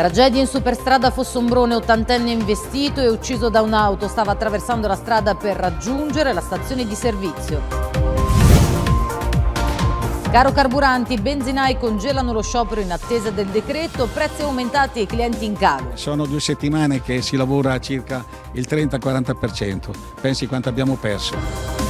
Tragedia in superstrada Fossombrone, ottantenne investito e ucciso da un'auto. Stava attraversando la strada per raggiungere la stazione di servizio. Caro carburanti, benzinai congelano lo sciopero in attesa del decreto, prezzi aumentati e clienti in calo. Sono due settimane che si lavora a circa il 30-40%. Pensi quanto abbiamo perso.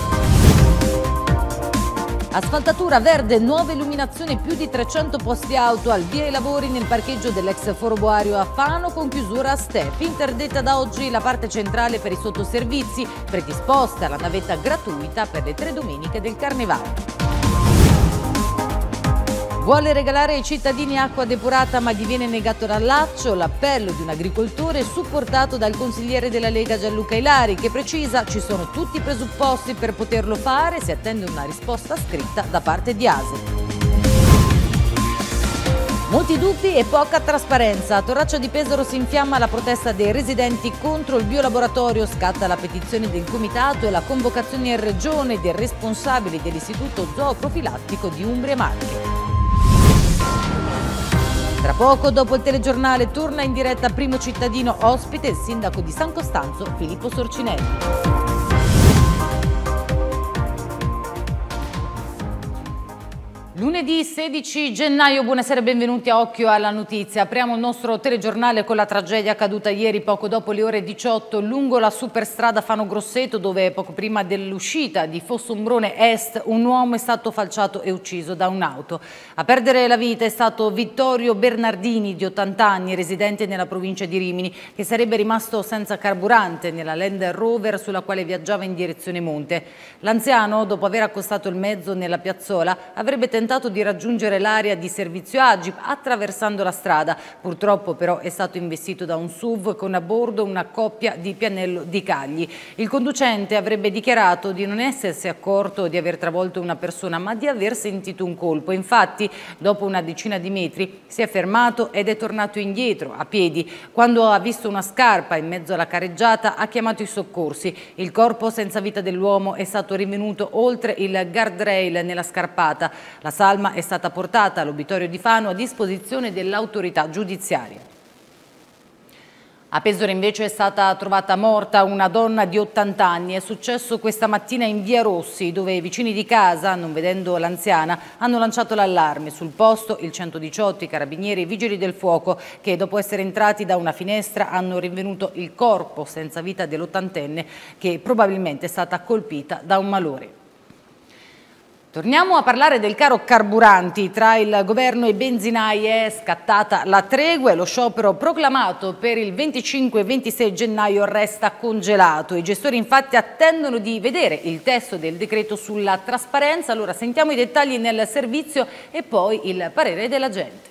Asfaltatura verde, nuova illuminazione, più di 300 posti auto, al via i lavori nel parcheggio dell'ex foro a Fano con chiusura a step. Interdetta da oggi la parte centrale per i sottoservizi, predisposta la navetta gratuita per le tre domeniche del Carnevale. Vuole regalare ai cittadini acqua depurata ma gli viene negato l'allaccio l'appello di un agricoltore supportato dal consigliere della Lega Gianluca Ilari che precisa ci sono tutti i presupposti per poterlo fare, si attende una risposta scritta da parte di ASE. Molti dubbi e poca trasparenza. A Torraccia di Pesaro si infiamma la protesta dei residenti contro il biolaboratorio, scatta la petizione del comitato e la convocazione in regione del responsabile dell'istituto zooprofilattico di Umbria Marche. Tra poco, dopo il telegiornale, torna in diretta primo cittadino ospite il sindaco di San Costanzo, Filippo Sorcinelli. Lunedì 16 gennaio, buonasera e benvenuti a Occhio alla Notizia. Apriamo il nostro telegiornale con la tragedia accaduta ieri poco dopo le ore 18 lungo la superstrada Fano Grosseto dove poco prima dell'uscita di Fossombrone Est un uomo è stato falciato e ucciso da un'auto. A perdere la vita è stato Vittorio Bernardini di 80 anni residente nella provincia di Rimini che sarebbe rimasto senza carburante nella Land Rover sulla quale viaggiava in direzione Monte. L'anziano dopo aver accostato il mezzo nella piazzola avrebbe tentato tentato di raggiungere l'area di servizio Agip attraversando la strada. Purtroppo però è stato investito da un SUV con a bordo una coppia di Pianello di Cagli. Il conducente avrebbe dichiarato di non essersi accorto di aver travolto una persona ma di aver sentito un colpo. Infatti dopo una decina di metri si è fermato ed è tornato indietro a piedi. Quando ha visto una scarpa in mezzo alla careggiata ha chiamato i soccorsi. Il corpo senza vita dell'uomo è stato rinvenuto oltre il guardrail nella scarpata. La salma è stata portata all'obitorio di Fano a disposizione dell'autorità giudiziaria. A Pesore invece è stata trovata morta una donna di 80 anni. È successo questa mattina in Via Rossi, dove i vicini di casa, non vedendo l'anziana, hanno lanciato l'allarme. Sul posto il 118, i carabinieri e i vigili del fuoco, che dopo essere entrati da una finestra hanno rinvenuto il corpo senza vita dell'ottantenne, che probabilmente è stata colpita da un malore. Torniamo a parlare del caro carburanti. Tra il governo e benzinaie è scattata la tregua e lo sciopero proclamato per il 25 e 26 gennaio resta congelato. I gestori infatti attendono di vedere il testo del decreto sulla trasparenza. Allora sentiamo i dettagli nel servizio e poi il parere della gente.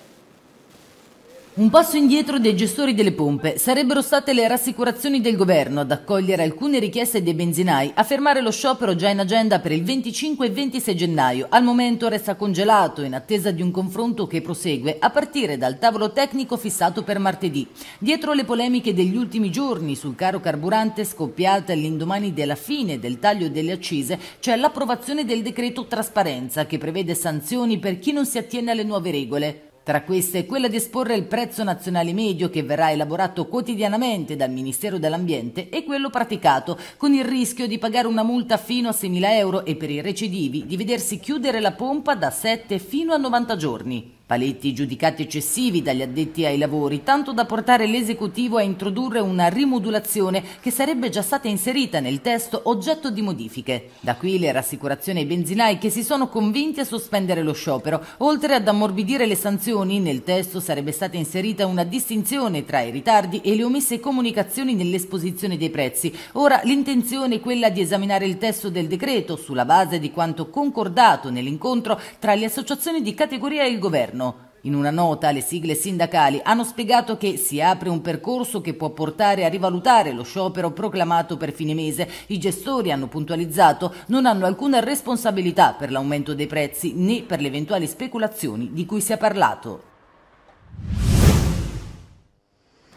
Un passo indietro dei gestori delle pompe sarebbero state le rassicurazioni del governo ad accogliere alcune richieste dei benzinai a fermare lo sciopero già in agenda per il 25 e 26 gennaio. Al momento resta congelato in attesa di un confronto che prosegue a partire dal tavolo tecnico fissato per martedì. Dietro le polemiche degli ultimi giorni sul caro carburante scoppiate all'indomani della fine del taglio delle accise c'è l'approvazione del decreto trasparenza che prevede sanzioni per chi non si attiene alle nuove regole. Tra queste quella di esporre il prezzo nazionale medio che verrà elaborato quotidianamente dal Ministero dell'Ambiente e quello praticato, con il rischio di pagare una multa fino a 6.000 euro e per i recidivi di vedersi chiudere la pompa da 7 fino a 90 giorni paletti giudicati eccessivi dagli addetti ai lavori, tanto da portare l'esecutivo a introdurre una rimodulazione che sarebbe già stata inserita nel testo oggetto di modifiche. Da qui le rassicurazioni ai benzinai che si sono convinti a sospendere lo sciopero. Oltre ad ammorbidire le sanzioni, nel testo sarebbe stata inserita una distinzione tra i ritardi e le omesse comunicazioni nell'esposizione dei prezzi. Ora l'intenzione è quella di esaminare il testo del decreto sulla base di quanto concordato nell'incontro tra le associazioni di categoria e il governo governo. In una nota le sigle sindacali hanno spiegato che si apre un percorso che può portare a rivalutare lo sciopero proclamato per fine mese. I gestori hanno puntualizzato non hanno alcuna responsabilità per l'aumento dei prezzi né per le eventuali speculazioni di cui si è parlato.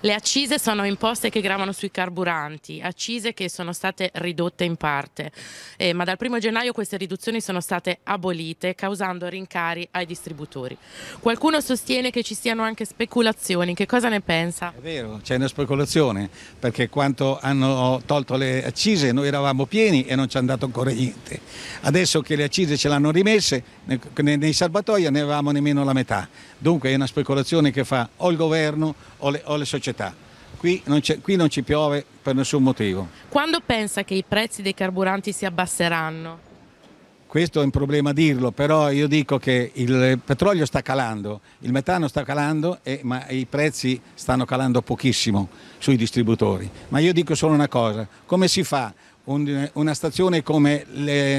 Le accise sono imposte che gravano sui carburanti, accise che sono state ridotte in parte, eh, ma dal 1 gennaio queste riduzioni sono state abolite causando rincari ai distributori. Qualcuno sostiene che ci siano anche speculazioni, che cosa ne pensa? È vero, c'è una speculazione perché quando hanno tolto le accise noi eravamo pieni e non ci è andato ancora niente. Adesso che le accise ce l'hanno rimesse nei salvatoi ne avevamo nemmeno la metà. Dunque è una speculazione che fa o il governo o le, o le società società. Qui non, qui non, ci piove per nessun motivo. Quando pensa che i prezzi dei carburanti si abbasseranno? Questo è un problema dirlo, però io dico che il petrolio sta calando, il metano sta calando, e, ma i prezzi stanno calando pochissimo sui distributori. Ma io dico solo una cosa, come si fa una stazione come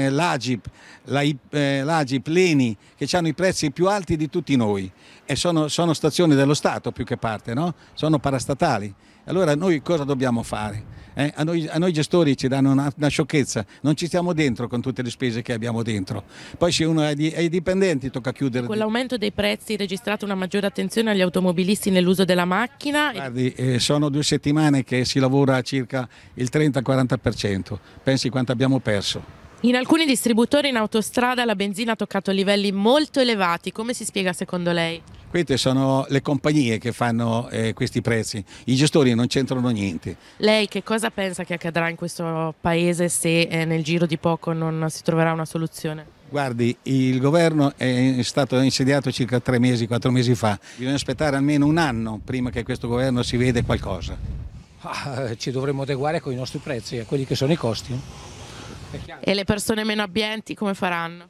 l'Agip, eh, l'Agip, l'Eni, che hanno i prezzi più alti di tutti noi e sono, sono stazioni dello Stato più che parte, no? sono parastatali. Allora noi cosa dobbiamo fare? Eh? A, noi, a, noi, gestori ci danno una, una, sciocchezza, non ci stiamo dentro con tutte le spese che abbiamo dentro. Poi se uno è, di, è dipendenti tocca chiudere. Con l'aumento dei prezzi registrata una maggiore attenzione agli automobilisti nell'uso della macchina? Guardi, eh, sono due settimane che si lavora a circa il 30-40%, pensi quanto abbiamo perso. In alcuni distributori in autostrada la benzina ha toccato livelli molto elevati, come si spiega secondo lei? Queste sono le compagnie che fanno eh, questi prezzi, i gestori non c'entrano niente. Lei che cosa pensa che accadrà in questo paese se eh, nel giro di poco non si troverà una soluzione? Guardi, il governo è stato insediato circa tre mesi, quattro mesi fa. Bisogna aspettare almeno un anno prima che questo governo si veda qualcosa. Ah, ci dovremmo adeguare con i nostri prezzi, a quelli che sono i costi. E le persone meno abbienti come faranno?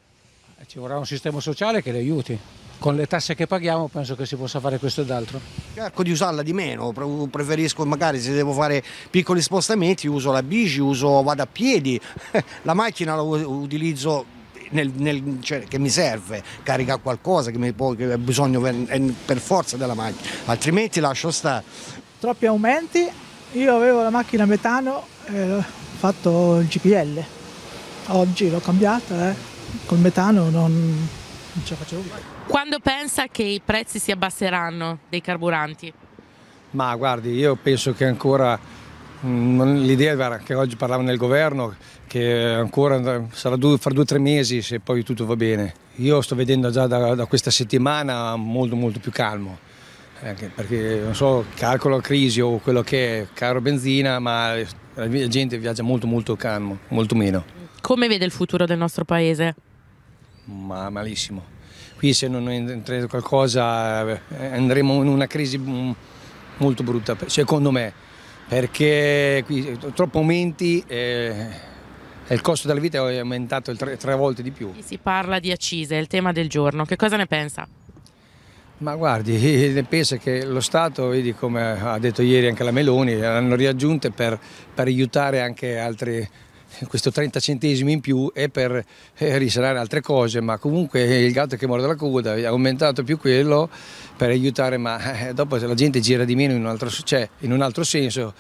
Eh, ci vorrà un sistema sociale che le aiuti. Con le tasse che paghiamo penso che si possa fare questo ed altro. Cerco di usarla di meno, preferisco magari se devo fare piccoli spostamenti uso la bici, uso, vado a piedi, la macchina la utilizzo nel, nel, cioè, che mi serve, carica qualcosa che, mi, poi, che ho bisogno per, forza della macchina, altrimenti lascio stare. Troppi aumenti, io avevo la macchina metano e eh, ho fatto il GPL. Oggi l'ho cambiata, eh. col metano non, non ce la facevo più. Quando pensa che i prezzi si abbasseranno dei carburanti? Ma guardi, io penso che ancora mm, L'idea che oggi parlava nel governo, che ancora sarà due, fra due o tre mesi se poi tutto va bene. Io sto vedendo già da, da questa settimana molto molto più calmo, eh, perché non so, calcolo la crisi o quello che è caro benzina, ma la gente viaggia molto molto calmo, molto meno. Come vede il futuro del nostro paese? Ma malissimo. Qui se non entrerà qualcosa eh, andremo in una crisi molto brutta, secondo me, perché qui eh, troppo aumenti... e eh, il costo della vita è aumentato tre, tre, volte di più. Si parla di accise, è il tema del giorno. Che cosa ne pensa? Ma guardi, ne pensa che lo Stato, vedi come ha detto ieri anche la Meloni, l'hanno riaggiunte per, per aiutare anche altri, questo 30 centesimi in più è per eh, risanare altre cose, ma comunque il gatto che morde la coda ha aumentato più quello per aiutare, ma eh, dopo la gente gira di meno in un altro, cioè, in un altro senso.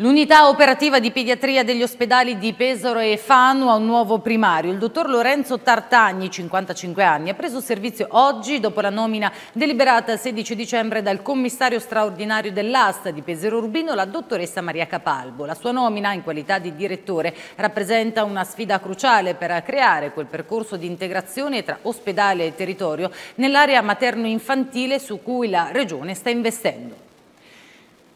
L'unità operativa di pediatria degli ospedali di Pesaro e Fanu ha un nuovo primario. Il dottor Lorenzo Tartagni, 55 anni, ha preso servizio oggi dopo la nomina deliberata il 16 dicembre dal commissario straordinario dell'asta di Pesaro Urbino, la dottoressa Maria Capalbo. La sua nomina in qualità di direttore rappresenta una sfida cruciale per creare quel percorso di integrazione tra ospedale e territorio nell'area materno-infantile su cui la Regione sta investendo.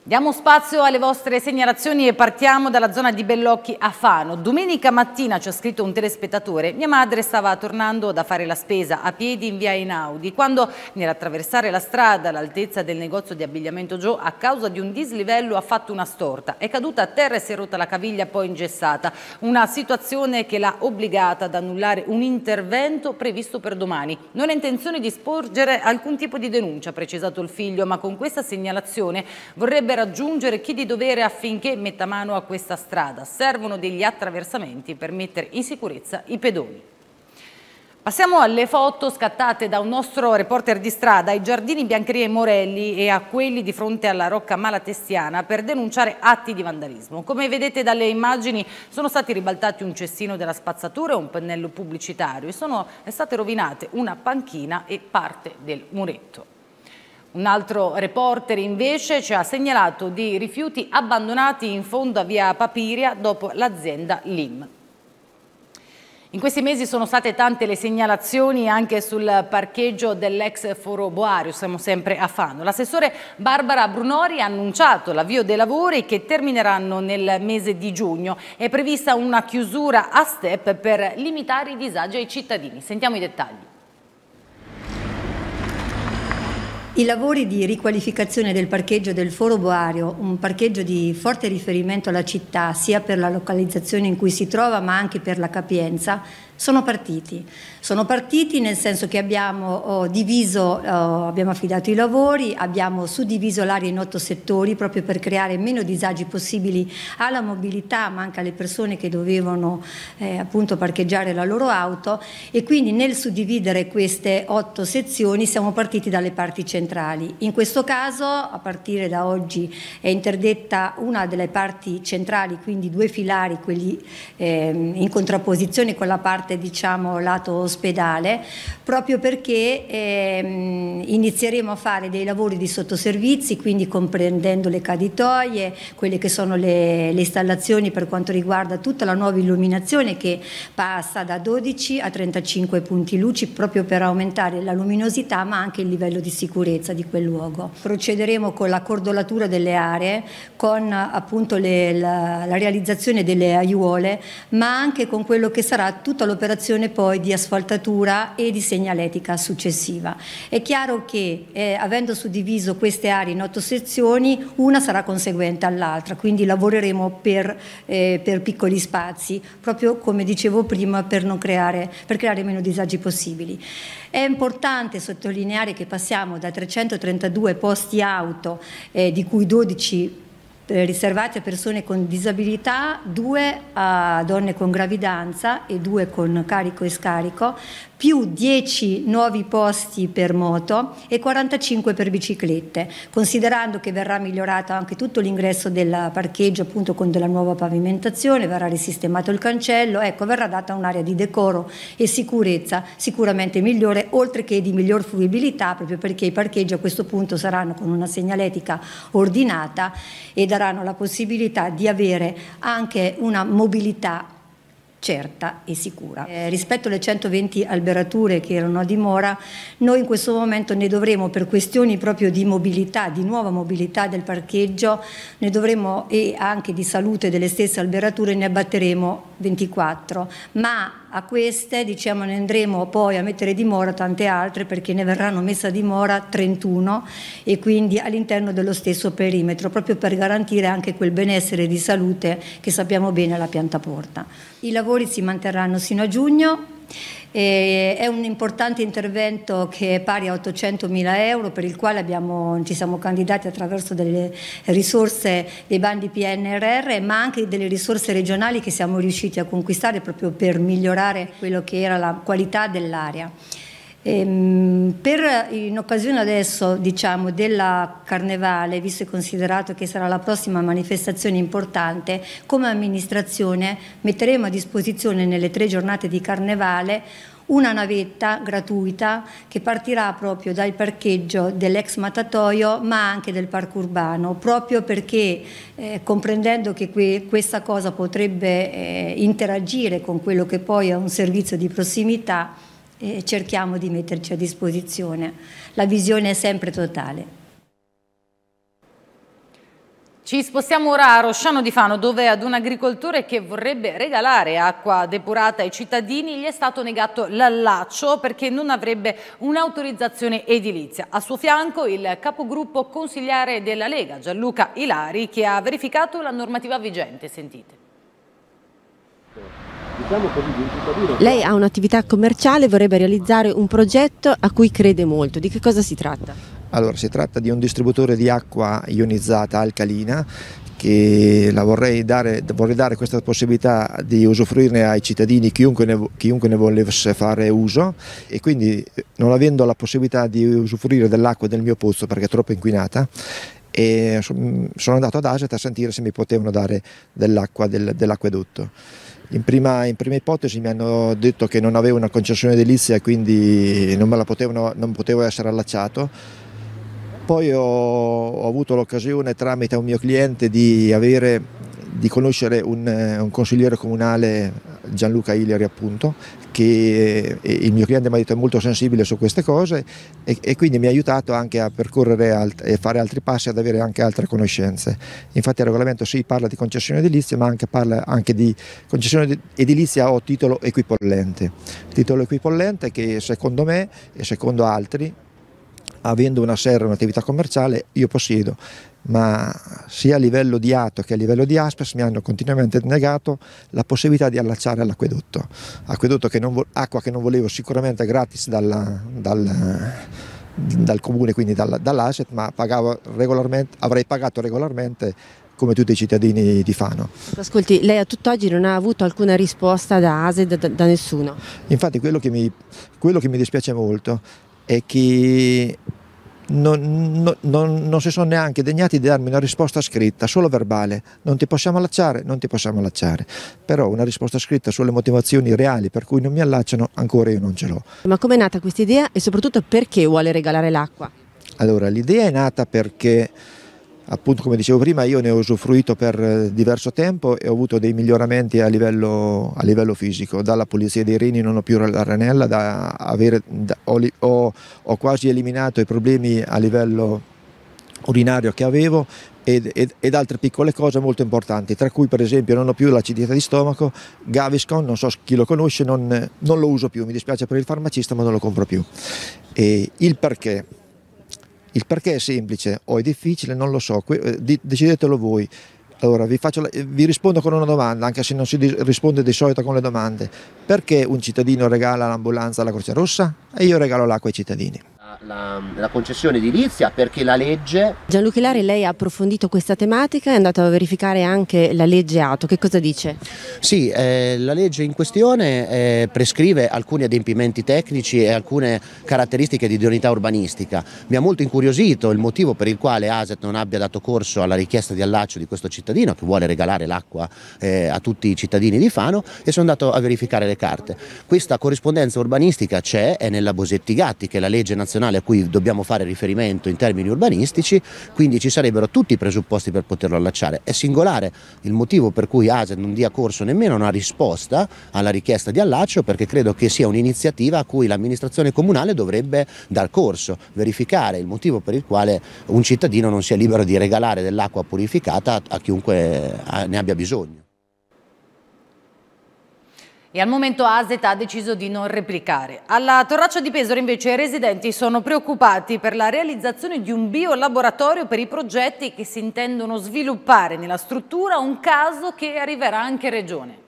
Diamo spazio alle vostre segnalazioni e partiamo dalla zona di Bellocchi a Fano. Domenica mattina ci ha scritto un telespettatore, mia madre stava tornando da fare la spesa a piedi in via Inaudi quando nell'attraversare la strada all'altezza del negozio di abbigliamento Joe a causa di un dislivello ha fatto una storta, è caduta a terra e si è rotta la caviglia poi ingessata, una situazione che l'ha obbligata ad annullare un intervento previsto per domani. Non ha intenzione di sporgere alcun tipo di denuncia, ha precisato il figlio, ma con questa segnalazione vorrebbe dovrebbe raggiungere chi di dovere affinché metta mano a questa strada. Servono degli attraversamenti per mettere in sicurezza i pedoni. Passiamo alle foto scattate da un nostro reporter di strada ai giardini Biancheria e Morelli e a quelli di fronte alla Rocca Malatestiana per denunciare atti di vandalismo. Come vedete dalle immagini sono stati ribaltati un cestino della spazzatura e un pennello pubblicitario e sono state rovinate una panchina e parte del muretto. Un altro reporter invece ci ha segnalato di rifiuti abbandonati in fondo a via Papiria dopo l'azienda Lim. In questi mesi sono state tante le segnalazioni anche sul parcheggio dell'ex foro Boario, siamo sempre a Fano. L'assessore Barbara Brunori ha annunciato l'avvio dei lavori che termineranno nel mese di giugno. È prevista una chiusura a step per limitare i disagi ai cittadini. Sentiamo i dettagli. I lavori di riqualificazione del parcheggio del Foro Boario, un parcheggio di forte riferimento alla città, sia per la localizzazione in cui si trova ma anche per la capienza, sono partiti, sono partiti nel senso che abbiamo oh, diviso, oh, abbiamo affidato i lavori, abbiamo suddiviso l'area in otto settori proprio per creare meno disagi possibili alla mobilità ma anche alle persone che dovevano eh, appunto parcheggiare la loro auto e quindi nel suddividere queste otto sezioni siamo partiti dalle parti centrali. In questo caso a partire da oggi è interdetta una delle parti centrali, quindi due filari, quelli eh, in contrapposizione con la parte parte diciamo lato ospedale proprio perché ehm, inizieremo a fare dei lavori di sottoservizi quindi comprendendo le caditoie, quelle che sono le, le installazioni per quanto riguarda tutta la nuova illuminazione che passa da 12 a 35 punti luci proprio per aumentare la luminosità ma anche il livello di sicurezza di quel luogo. Procederemo con la cordolatura delle aree, con appunto le, la, la realizzazione delle aiuole ma anche con quello che sarà tutta lo l'operazione poi di asfaltatura e di segnaletica successiva. È chiaro che eh, avendo suddiviso queste aree in otto sezioni, una sarà conseguente all'altra, quindi lavoreremo per, eh, per, piccoli spazi, proprio come dicevo prima, per, creare, per creare meno disagi possibili. È importante sottolineare che passiamo da 332 posti auto, eh, di cui 12 eh, riservati a persone con disabilità, due a donne con gravidanza e due con carico e scarico, più 10 nuovi posti per moto e 45 per biciclette, considerando che verrà migliorato anche tutto l'ingresso del parcheggio appunto con della nuova pavimentazione, verrà risistemato il cancello, ecco verrà data un'area di decoro e sicurezza sicuramente migliore, oltre che di miglior fruibilità, proprio perché i parcheggi a questo punto saranno con una segnaletica ordinata e daranno la possibilità di avere anche una mobilità certa e sicura. Eh, rispetto alle 120 alberature che erano a dimora, noi in questo momento ne dovremo per questioni proprio di mobilità, di nuova mobilità del parcheggio, ne dovremo e anche di salute delle stesse alberature ne abbatteremo 24, ma a queste diciamo, ne andremo poi a mettere a dimora tante altre perché ne verranno messe a dimora 31 e quindi all'interno dello stesso perimetro, proprio per garantire anche quel benessere di salute che sappiamo bene alla pianta porta. I lavori si manterranno sino a giugno. E è un importante intervento che è pari a 800 mila euro per il quale abbiamo, ci siamo candidati attraverso delle risorse dei bandi PNRR ma anche delle risorse regionali che siamo riusciti a conquistare proprio per migliorare quello che era la qualità dell'area. Ehm, per, in occasione adesso diciamo, della Carnevale, visto e considerato che sarà la prossima manifestazione importante, come amministrazione metteremo a disposizione nelle tre giornate di Carnevale una navetta gratuita che partirà proprio dal parcheggio dell'ex matatoio ma anche del parco urbano, proprio perché eh, comprendendo che que questa cosa potrebbe eh, interagire con quello che poi è un servizio di prossimità, e cerchiamo di metterci a disposizione. La visione è sempre totale. Ci spostiamo ora a Rosciano di Fano dove ad un agricoltore che vorrebbe regalare acqua depurata ai cittadini gli è stato negato l'allaccio perché non avrebbe un'autorizzazione edilizia. A suo fianco il capogruppo consigliare della Lega Gianluca Ilari che ha verificato la normativa vigente. Sentite diciamo così, di un cittadino. Lei ha un'attività commerciale, vorrebbe realizzare un progetto a cui crede molto. Di che cosa si tratta? Allora, si tratta di un distributore di acqua ionizzata alcalina che vorrei dare, vorrei dare, questa possibilità di usufruirne ai cittadini chiunque ne, chiunque ne, volesse fare uso e quindi non avendo la possibilità di usufruire dell'acqua del mio pozzo perché è troppo inquinata sono andato ad Aset a sentire se mi potevano dare dell'acqua dell'acquedotto. In prima, in prima, ipotesi mi hanno detto che non avevo una concessione edilizia e quindi non, potevano, non, potevo essere allacciato. Poi ho, ho avuto l'occasione tramite un mio cliente di, avere, di conoscere un, eh, un consigliere comunale Gianluca Ileri appunto, che il mio cliente mi ha detto è molto sensibile su queste cose e, e quindi mi ha aiutato anche a percorrere alt- e fare altri passi, ad avere anche altre conoscenze. Infatti il regolamento sì parla di concessione edilizia, ma anche parla anche di concessione edilizia o titolo equipollente. Titolo equipollente che secondo me e secondo altri avendo una serra, un'attività commerciale, io possiedo ma sia a livello di ATO che a livello di ASPES mi hanno continuamente negato la possibilità di allacciare all'acquedotto, acqua che non volevo sicuramente gratis dalla, dal, dal, comune, quindi dal, dall'asset, ma avrei pagato regolarmente come tutti i cittadini di Fano. Ascolti, lei a tutt'oggi non ha avuto alcuna risposta da ASE, da, da, nessuno? Infatti quello che mi, quello che mi dispiace molto è che non, non, non, non, si sono neanche degnati di darmi una risposta scritta, solo verbale. Non ti possiamo allacciare? Non ti possiamo allacciare. Però una risposta scritta sulle motivazioni reali per cui non mi allacciano, ancora io non ce l'ho. Ma com'è nata questa idea e soprattutto perché vuole regalare l'acqua? Allora, l'idea è nata perché appunto come dicevo prima io ne ho usufruito per eh, diverso tempo e ho avuto dei miglioramenti a livello, a livello fisico, dalla pulizia dei reni non ho più la ranella, da avere, da, ho, ho, ho, quasi eliminato i problemi a livello urinario che avevo ed, ed, ed, altre piccole cose molto importanti, tra cui per esempio non ho più l'acidità di stomaco, Gaviscon, non so chi lo conosce, non, non lo uso più, mi dispiace per il farmacista ma non lo compro più. E il perché? Il perché è semplice o è difficile, non lo so, eh, decidetelo voi. Allora, vi, la, eh, vi, rispondo con una domanda, anche se non si risponde di solito con le domande. Perché un cittadino regala l'ambulanza alla Croce Rossa e io regalo l'acqua ai cittadini? la, la, concessione edilizia perché la legge... Gianluca Lari, lei ha approfondito questa tematica, e è andato a verificare anche la legge ATO, che cosa dice? Sì, eh, la legge in questione eh, prescrive alcuni adempimenti tecnici e alcune caratteristiche di idoneità urbanistica. Mi ha molto incuriosito il motivo per il quale ASET non abbia dato corso alla richiesta di allaccio di questo cittadino che vuole regalare l'acqua eh, a tutti i cittadini di Fano e sono andato a verificare le carte. Questa corrispondenza urbanistica c'è, è nella Bosetti Gatti che è la legge nazionale nazionale a cui dobbiamo fare riferimento in termini urbanistici, quindi ci sarebbero tutti i presupposti per poterlo allacciare. È singolare il motivo per cui ASE non dia corso nemmeno a una risposta alla richiesta di allaccio perché credo che sia un'iniziativa a cui l'amministrazione comunale dovrebbe dar corso, verificare il motivo per il quale un cittadino non sia libero di regalare dell'acqua purificata a chiunque eh, ne abbia bisogno e al momento ASET ha deciso di non replicare. Alla Torraccia di Pesaro invece i residenti sono preoccupati per la realizzazione di un biolaboratorio per i progetti che si intendono sviluppare nella struttura, un caso che arriverà anche in regione.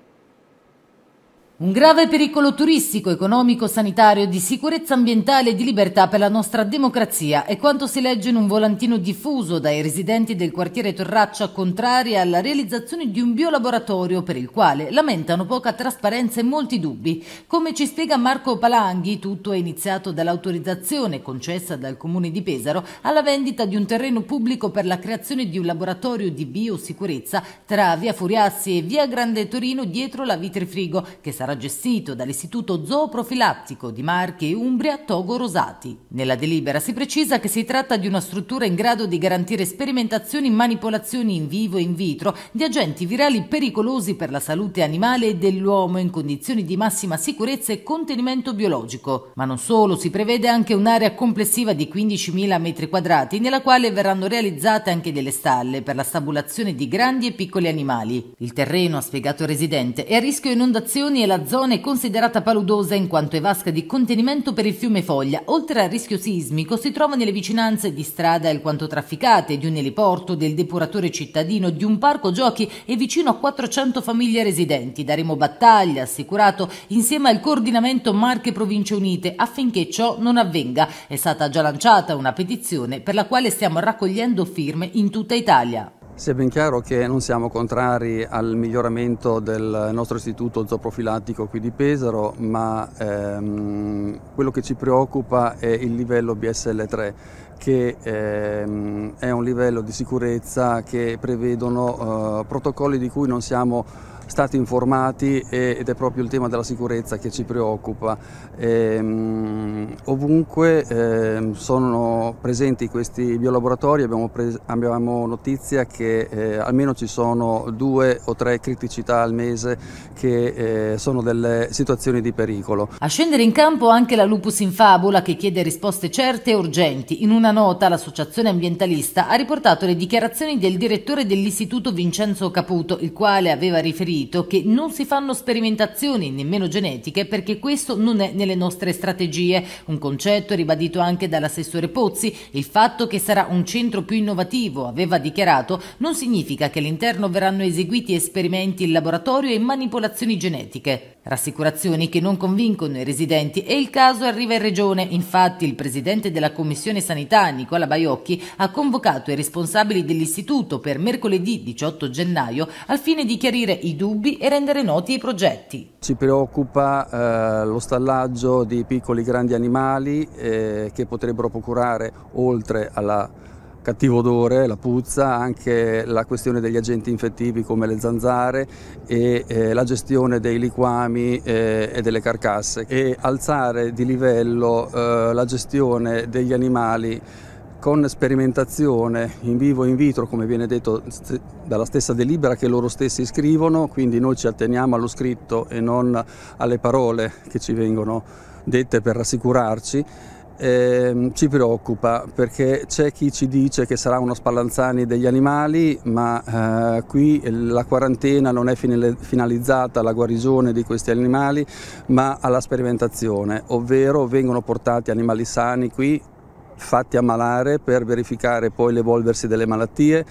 Un grave pericolo turistico, economico, sanitario, di sicurezza ambientale e di libertà per la nostra democrazia è quanto si legge in un volantino diffuso dai residenti del quartiere Torraccia contrari alla realizzazione di un biolaboratorio per il quale lamentano poca trasparenza e molti dubbi. Come ci spiega Marco Palanghi, tutto è iniziato dall'autorizzazione concessa dal comune di Pesaro alla vendita di un terreno pubblico per la creazione di un laboratorio di biosicurezza tra via Furiassi e via Grande Torino dietro la Vitrifrigo che sarà sarà gestito dall'Istituto Zooprofilattico di Marche e Umbria Togo Rosati. Nella delibera si precisa che si tratta di una struttura in grado di garantire sperimentazioni e manipolazioni in vivo e in vitro di agenti virali pericolosi per la salute animale e dell'uomo in condizioni di massima sicurezza e contenimento biologico. Ma non solo, si prevede anche un'area complessiva di 15.000 m2 nella quale verranno realizzate anche delle stalle per la stabulazione di grandi e piccoli animali. Il terreno, ha spiegato il residente, è a rischio inondazioni e la la zona è considerata paludosa in quanto è vasca di contenimento per il fiume Foglia. Oltre al rischio sismico si trova nelle vicinanze di strade alquanto trafficate, di un eliporto, del depuratore cittadino, di un parco giochi e vicino a 400 famiglie residenti. Daremo battaglia, assicurato, insieme al coordinamento Marche Province Unite affinché ciò non avvenga. È stata già lanciata una petizione per la quale stiamo raccogliendo firme in tutta Italia. Sia ben chiaro che non siamo contrari al miglioramento del nostro istituto zooprofilattico qui di Pesaro, ma ehm, quello che ci preoccupa è il livello BSL3 che ehm, è un livello di sicurezza che prevedono eh, protocolli di cui non siamo stati informati ed è proprio il tema della sicurezza che ci preoccupa. Ehm, ovunque eh, sono presenti questi biolaboratori, abbiamo, abbiamo notizia che eh, almeno ci sono due o tre criticità al mese che eh, sono delle situazioni di pericolo. A scendere in campo anche la Lupus in Fabula che chiede risposte certe e urgenti. In una nota l'associazione ambientalista ha riportato le dichiarazioni del direttore dell'istituto Vincenzo Caputo, il quale aveva riferito riferito che non si fanno sperimentazioni, nemmeno genetiche, perché questo non è nelle nostre strategie. Un concetto ribadito anche dall'assessore Pozzi, il fatto che sarà un centro più innovativo, aveva dichiarato, non significa che all'interno verranno eseguiti esperimenti in laboratorio e manipolazioni genetiche. Rassicurazioni che non convincono i residenti e il caso arriva in regione. Infatti il presidente della Commissione Sanità, Nicola Baiocchi, ha convocato i responsabili dell'istituto per mercoledì 18 gennaio al fine di chiarire i due dubbi e rendere noti i progetti. Ci preoccupa eh, lo stallaggio di piccoli e grandi animali eh, che potrebbero procurare, oltre al cattivo odore, la puzza, anche la questione degli agenti infettivi come le zanzare e eh, la gestione dei liquami eh, e delle carcasse e alzare di livello eh, la gestione degli animali con sperimentazione in vivo e in vitro, come viene detto dalla stessa delibera che loro stessi scrivono, quindi noi ci atteniamo allo scritto e non alle parole che ci vengono dette per rassicurarci. Eh, ci preoccupa perché c'è chi ci dice che sarà uno spallanzani degli animali, ma eh, qui la quarantena non è finalizzata alla guarigione di questi animali, ma alla sperimentazione, ovvero vengono portati animali sani qui fatti ammalare per verificare poi l'evolversi delle malattie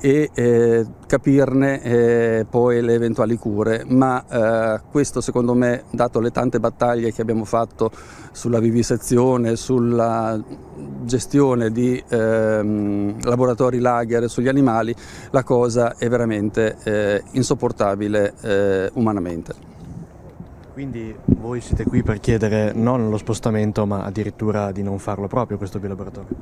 e eh, capirne eh, poi le eventuali cure, ma eh, questo secondo me, dato le tante battaglie che abbiamo fatto sulla vivisezione, sulla gestione di ehm, laboratori lager sugli animali, la cosa è veramente eh, insopportabile eh, umanamente. Quindi voi siete qui per chiedere non lo spostamento ma addirittura di non farlo proprio questo biolaboratorio?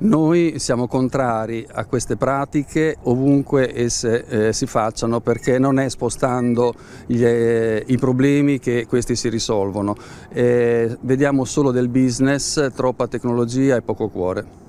Noi siamo contrari a queste pratiche ovunque esse eh, si facciano perché non è spostando gli, eh, i problemi che questi si risolvono. Eh, vediamo solo del business, troppa tecnologia e poco cuore.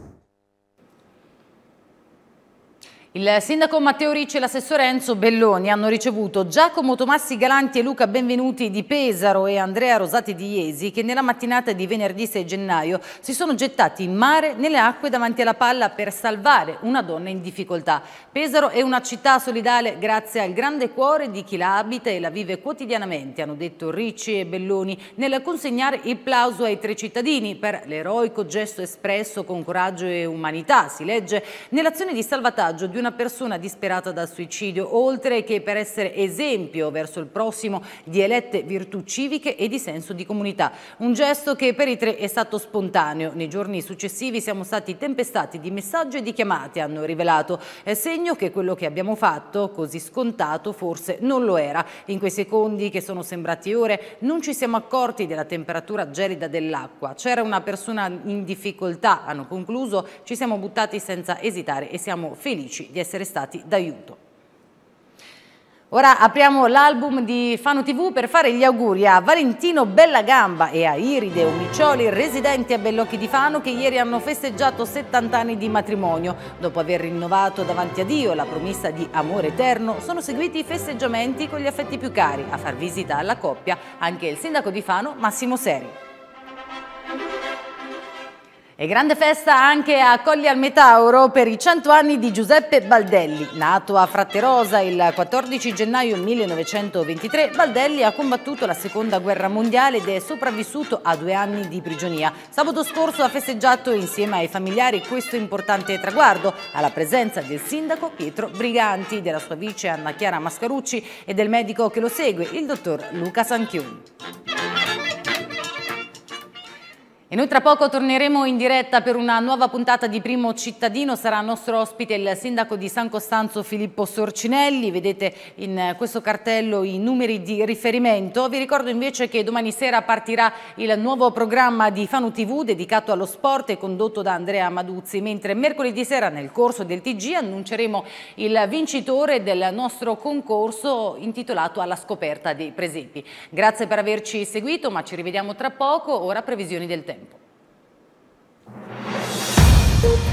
Il sindaco Matteo Ricci e l'assessore Enzo Belloni hanno ricevuto Giacomo Tomassi Galanti e Luca Benvenuti di Pesaro e Andrea Rosati di Iesi che nella mattinata di venerdì 6 gennaio si sono gettati in mare nelle acque davanti alla palla per salvare una donna in difficoltà. Pesaro è una città solidale grazie al grande cuore di chi la abita e la vive quotidianamente, hanno detto Ricci e Belloni nel consegnare il plauso ai tre cittadini per l'eroico gesto espresso con coraggio e umanità, si legge, nell'azione di salvataggio di una persona disperata dal suicidio, oltre che per essere esempio verso il prossimo di elette virtù civiche e di senso di comunità. Un gesto che per i tre è stato spontaneo. Nei giorni successivi siamo stati tempestati di messaggi e di chiamate, hanno rivelato. È segno che quello che abbiamo fatto, così scontato, forse non lo era. In quei secondi che sono sembrati ore non ci siamo accorti della temperatura gelida dell'acqua. C'era una persona in difficoltà, hanno concluso, ci siamo buttati senza esitare e siamo felici di essere stati d'aiuto. Ora apriamo l'album di Fano TV per fare gli auguri a Valentino Bellagamba e a Iride Omicioli, residenti a Bellocchi di Fano, che ieri hanno festeggiato 70 anni di matrimonio. Dopo aver rinnovato davanti a Dio la promessa di amore eterno, sono seguiti i festeggiamenti con gli affetti più cari. A far visita alla coppia anche il sindaco di Fano, Massimo Seri. E grande festa anche a Colli al Metauro per i 100 anni di Giuseppe Baldelli. Nato a Fratterosa il 14 gennaio 1923, Baldelli ha combattuto la seconda guerra mondiale ed è sopravvissuto a due anni di prigionia. Sabato scorso ha festeggiato insieme ai familiari questo importante traguardo, alla presenza del sindaco Pietro Briganti, della sua vice Anna Chiara Mascarucci e del medico che lo segue, il dottor Luca Sanchioni. E noi tra poco torneremo in diretta per una nuova puntata di Primo Cittadino, sarà nostro ospite il sindaco di San Costanzo Filippo Sorcinelli, vedete in eh, questo cartello i numeri di riferimento. Vi ricordo invece che domani sera partirà il nuovo programma di Fanu TV dedicato allo sport e condotto da Andrea Maduzzi, mentre mercoledì sera nel corso del TG annunceremo il vincitore del nostro concorso intitolato Alla scoperta dei presepi. Grazie per averci seguito, ma ci rivediamo tra poco, ora previsioni del tempo. Thank you.